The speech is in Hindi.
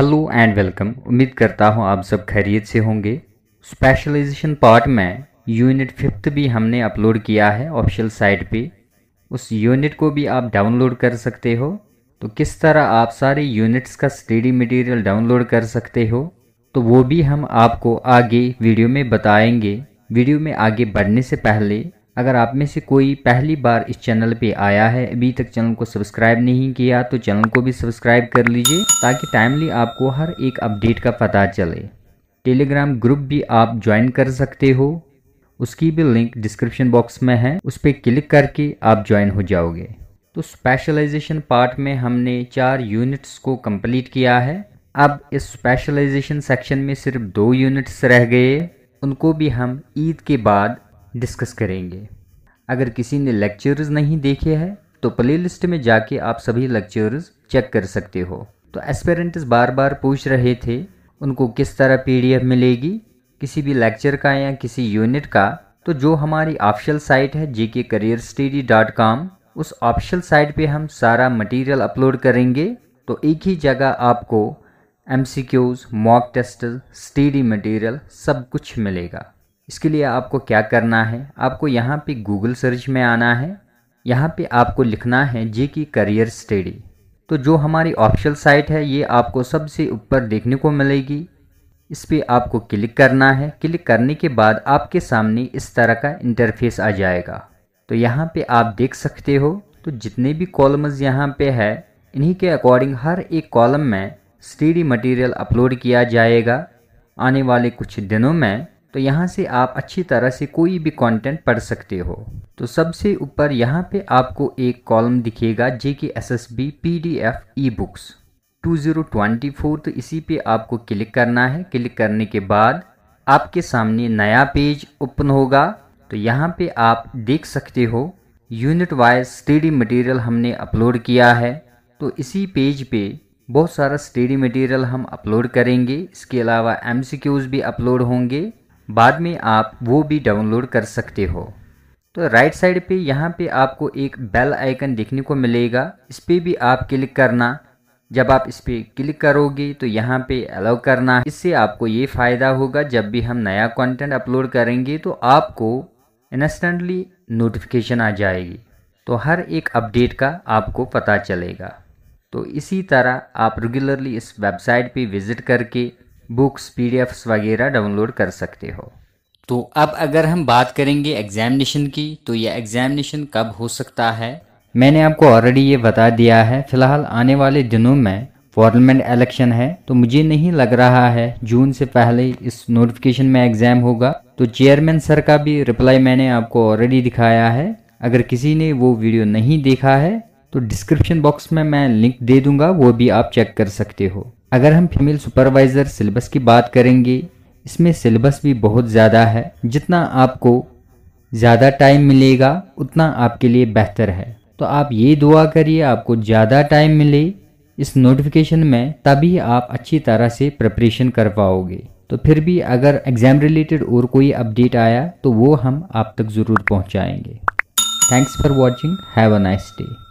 हेलो एंड वेलकम उम्मीद करता हूँ आप सब खैरियत से होंगे स्पेशलाइजेशन पार्ट में यूनिट फिफ्थ भी हमने अपलोड किया है ऑफिशियल साइट पे उस यूनिट को भी आप डाउनलोड कर सकते हो तो किस तरह आप सारे यूनिट्स का स्टडी मटेरियल डाउनलोड कर सकते हो तो वो भी हम आपको आगे वीडियो में बताएंगे वीडियो में आगे बढ़ने से पहले अगर आप में से कोई पहली बार इस चैनल पे आया है अभी तक चैनल को सब्सक्राइब नहीं किया तो चैनल को भी सब्सक्राइब कर लीजिए ताकि टाइमली आपको हर एक अपडेट का पता चले टेलीग्राम ग्रुप भी आप ज्वाइन कर सकते हो उसकी भी लिंक डिस्क्रिप्शन बॉक्स में है उस पर क्लिक करके आप ज्वाइन हो जाओगे तो स्पेशलाइजेशन पार्ट में हमने चार यूनिट्स को कंप्लीट किया है अब इस स्पेशलाइजेशन सेक्शन में सिर्फ दो यूनिट्स रह गए उनको भी हम ईद के बाद डिस्कस करेंगे अगर किसी ने लेक्चर्स नहीं देखे हैं तो प्लेलिस्ट में जाके आप सभी लेक्चर्स चेक कर सकते हो तो एस्पेरेंट्स बार बार पूछ रहे थे उनको किस तरह पी मिलेगी किसी भी लेक्चर का या किसी यूनिट का तो जो हमारी ऑफिशियल साइट है G K career study dot com उस ऑफिशियल साइट पे हम सारा मटेरियल अपलोड करेंगे तो एक ही जगह आपको M C Qs mock test study material सब कुछ मिलेगा इसके लिए आपको क्या करना है आपको यहाँ पे गूगल सर्च में आना है यहाँ पे आपको लिखना है जे की करियर स्टडी तो जो हमारी ऑफिशियल साइट है ये आपको सबसे ऊपर देखने को मिलेगी इस पर आपको क्लिक करना है क्लिक करने के बाद आपके सामने इस तरह का इंटरफेस आ जाएगा तो यहाँ पे आप देख सकते हो तो जितने भी कॉलम्स यहाँ पे है इन्हीं के अकॉर्डिंग हर एक कॉलम में स्टडी मटेरियल अपलोड किया जाएगा आने वाले कुछ दिनों में तो यहाँ से आप अच्छी तरह से कोई भी कंटेंट पढ़ सकते हो तो सबसे ऊपर यहाँ पे आपको एक कॉलम दिखेगा J K S S B P D F ebooks two zero twenty four तो इसी पे आपको क्लिक करना है क्लिक करने के बाद आपके सामने नया पेज ओपन होगा तो यहाँ पे आप देख सकते हो यूनिट वाइज स्टडी मटेरियल हमने अपलोड किया है तो इसी पेज पे बहुत सारा स्टडी मटेरियल हम अपलोड करेंगे इसके अलावा एम भी अपलोड होंगे बाद में आप वो भी डाउनलोड कर सकते हो तो राइट साइड पे यहाँ पे आपको एक बेल आइकन देखने को मिलेगा इस पर भी आप क्लिक करना जब आप इस पर क्लिक करोगे तो यहाँ पे अलाउ करना इससे आपको ये फ़ायदा होगा जब भी हम नया कंटेंट अपलोड करेंगे तो आपको इंस्टेंटली नोटिफिकेशन आ जाएगी तो हर एक अपडेट का आपको पता चलेगा तो इसी तरह आप रेगुलरली इस वेबसाइट पे विज़िट करके बुक्स पी वगैरह डाउनलोड कर सकते हो तो अब अगर हम बात करेंगे एग्जामिनेशन की तो यह एग्जामिनेशन कब हो सकता है मैंने आपको ऑलरेडी ये बता दिया है फिलहाल आने वाले दिनों में पार्लियामेंट इलेक्शन है तो मुझे नहीं लग रहा है जून से पहले इस नोटिफिकेशन में एग्ज़ाम होगा तो चेयरमैन सर का भी रिप्लाई मैंने आपको ऑलरेडी दिखाया है अगर किसी ने वो वीडियो नहीं देखा है तो डिस्क्रिप्शन बॉक्स में मैं लिंक दे दूंगा वो भी आप चेक कर सकते हो अगर हम फीमेल सुपरवाइज़र सिलेबस की बात करेंगे इसमें सिलेबस भी बहुत ज़्यादा है जितना आपको ज़्यादा टाइम मिलेगा उतना आपके लिए बेहतर है तो आप ये दुआ करिए आपको ज़्यादा टाइम मिले इस नोटिफिकेशन में तभी आप अच्छी तरह से प्रिपरेशन कर पाओगे तो फिर भी अगर एग्ज़ाम रिलेटेड और कोई अपडेट आया तो वो हम आप तक ज़रूर पहुँचाएँगे thanks for watching have a nice day